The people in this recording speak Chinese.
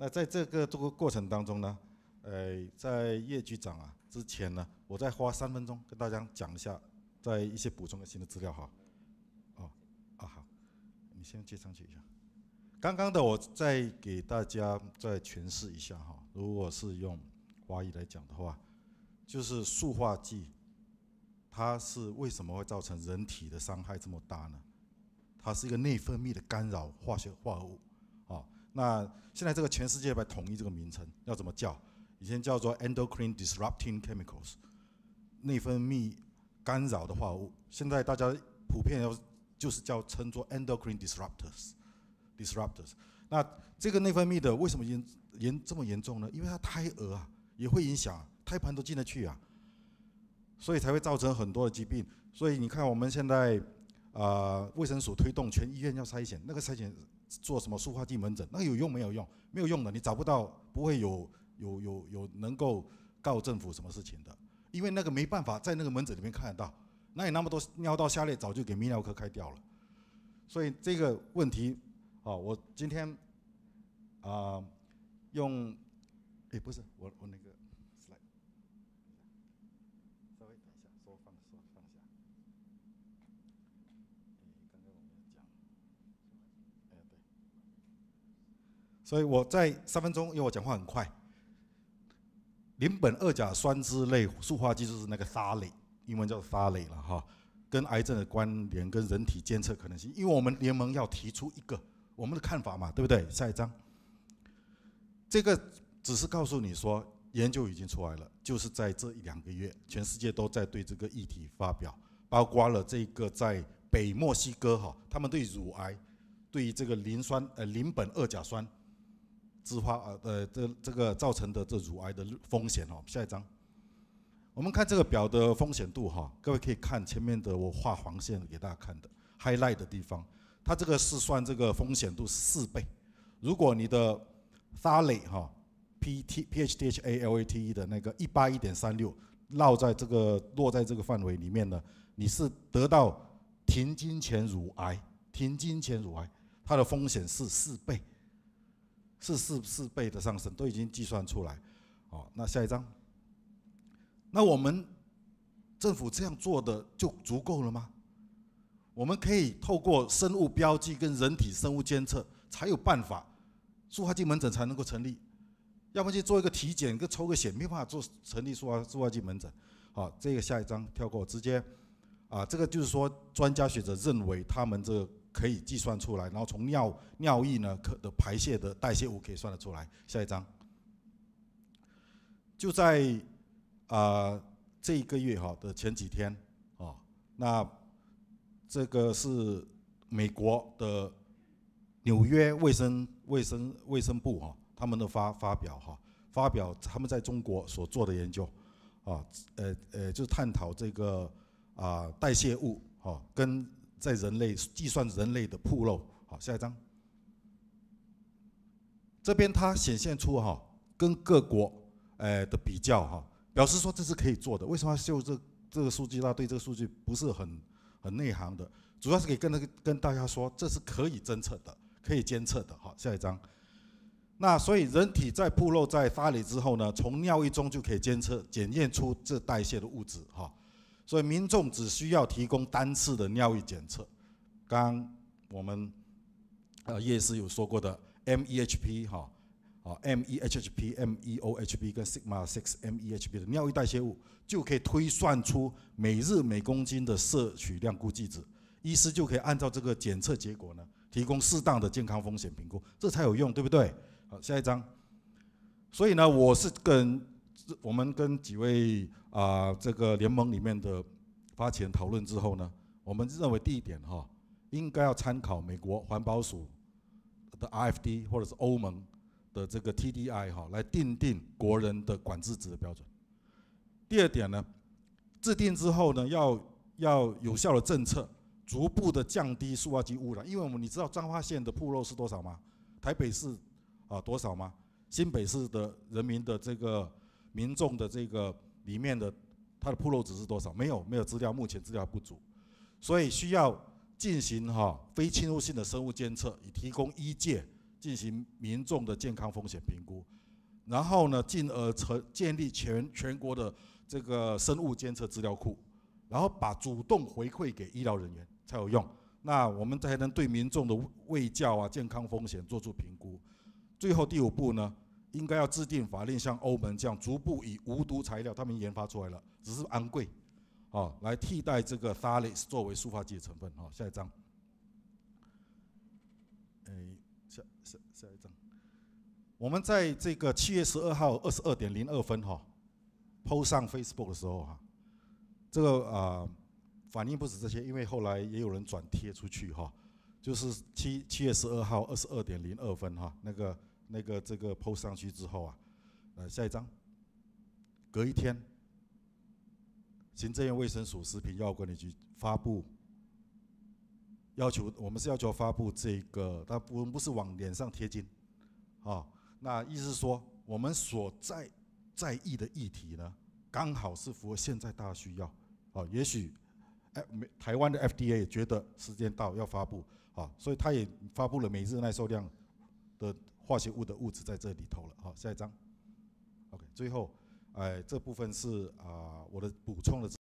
那在这个这个过程当中呢，呃，在叶局长啊之前呢，我再花三分钟跟大家讲一下，在一些补充的新的资料哈，哦，啊好，你先接上去一下，刚刚的我再给大家再诠释一下哈，如果是用华语来讲的话，就是塑化剂，它是为什么会造成人体的伤害这么大呢？它是一个内分泌的干扰化学化合物。那现在这个全世界被统一这个名称，要怎么叫？以前叫做 endocrine disrupting chemicals，内分泌干扰的话，现在大家普遍要就是叫称作 endocrine disruptors，disruptors。那这个内分泌的为什么严严这么严重呢？因为它胎儿啊也会影响，胎盘都进得去啊，所以才会造成很多的疾病。所以你看我们现在啊卫生署推动全医院要筛检，那个筛检。做什么塑化剂门诊？那有用没有用？没有用的，你找不到，不会有有有有能够告政府什么事情的，因为那个没办法在那个门诊里面看得到，哪有那么多尿道下裂，早就给泌尿科开掉了。所以这个问题，啊，我今天啊，用，诶，不是，我我那个。所以我在三分钟，因为我讲话很快。邻苯二甲酸酯类塑化剂就是那个沙雷，英文叫沙雷了哈。跟癌症的关联，跟人体监测可能性，因为我们联盟要提出一个我们的看法嘛，对不对？下一张，这个只是告诉你说，研究已经出来了，就是在这一两个月，全世界都在对这个议题发表，包括了这个在北墨西哥哈，他们对乳癌，对于这个磷酸，呃，邻苯二甲酸。自发呃呃这这个造成的这乳癌的风险哦，下一张，我们看这个表的风险度哈，各位可以看前面的我画黄线给大家看的 highlight 的地方，它这个是算这个风险度四倍，如果你的 stale 哈 ptphdhalate 的那个一八一点三六落在这个落在这个范围里面呢，你是得到停经前乳癌，停经前乳癌它的风险是四倍。是四四倍的上升，都已经计算出来。好，那下一张。那我们政府这样做的就足够了吗？我们可以透过生物标记跟人体生物监测，才有办法，塑化剂门诊才能够成立。要么去做一个体检，跟抽个血，没办法做成立塑化塑化剂门诊。好，这个下一张跳过，直接啊，这个就是说，专家学者认为他们这个。可以计算出来，然后从尿尿液呢可的排泄的代谢物可以算得出来。下一张，就在啊这一个月哈的前几天啊，那这个是美国的纽约卫生卫生卫生部哈，他们的发发表哈发表他们在中国所做的研究啊呃呃就探讨这个啊代谢物哈跟。在人类计算人类的铺漏，好，下一张。这边它显现出哈，跟各国诶的比较哈，表示说这是可以做的。为什么秀这这个数据？那对这个数据不是很很内行的，主要是给跟那个跟大家说，这是可以侦测的，可以监测的。好，下一张。那所以人体在铺漏在发里之后呢，从尿液中就可以监测检验出这代谢的物质哈。所以民众只需要提供单次的尿液检测，刚我们呃叶师有说过的 M E H P 哈，哦 M E H P M E O H P 跟 Sigma Six M E H P 的尿液代谢物，就可以推算出每日每公斤的摄取量估计值，医师就可以按照这个检测结果呢，提供适当的健康风险评估，这才有用，对不对？好，下一张。所以呢，我是跟。我们跟几位啊，这个联盟里面的发起人讨论之后呢，我们认为第一点哈，应该要参考美国环保署的 RFD 或者是欧盟的这个 TDI 哈，来定定国人的管制值的标准。第二点呢，制定之后呢，要要有效的政策，逐步的降低塑化剂污染。因为我们你知道彰化县的铺路是多少吗？台北市啊多少吗？新北市的人民的这个。民众的这个里面的它的铺路值是多少？没有，没有资料，目前资料不足，所以需要进行哈非侵入性的生物监测，以提供医界进行民众的健康风险评估。然后呢，进而成建立全全国的这个生物监测资料库，然后把主动回馈给医疗人员才有用。那我们才能对民众的卫教啊健康风险做出评估。最后第五步呢？应该要制定法令，像欧盟这样逐步以无毒材料，他们研发出来了，只是昂贵，啊，来替代这个 i 酶作为塑化剂成分。好，下一张，哎，下下下一张。我们在这个七月十二号二十二点零二分哈，post 上 Facebook 的时候哈，这个啊反应不止这些，因为后来也有人转贴出去哈，就是七七月十二号二十二点零二分哈，那个。那个这个 post 上去之后啊，呃，下一张，隔一天，行政院卫生署食品药物管理局发布，要求我们是要求发布这个，但不不是往脸上贴金，啊，那意思是说我们所在在意的议题呢，刚好是符合现在大需要，啊，也许，哎，没台湾的 FDA 也觉得时间到要发布，啊，所以他也发布了每日耐受量的。化学物的物质在这里头了，好，下一张。OK，最后，哎，这部分是啊，我的补充的。